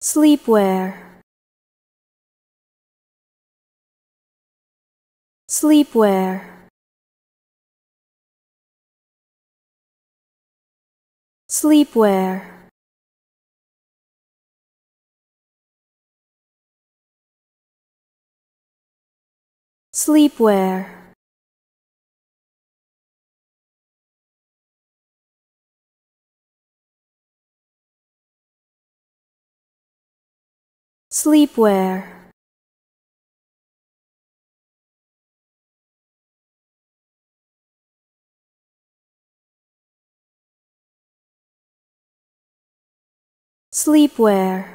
sleepwear sleepwear sleepwear sleepwear Sleepwear Sleepwear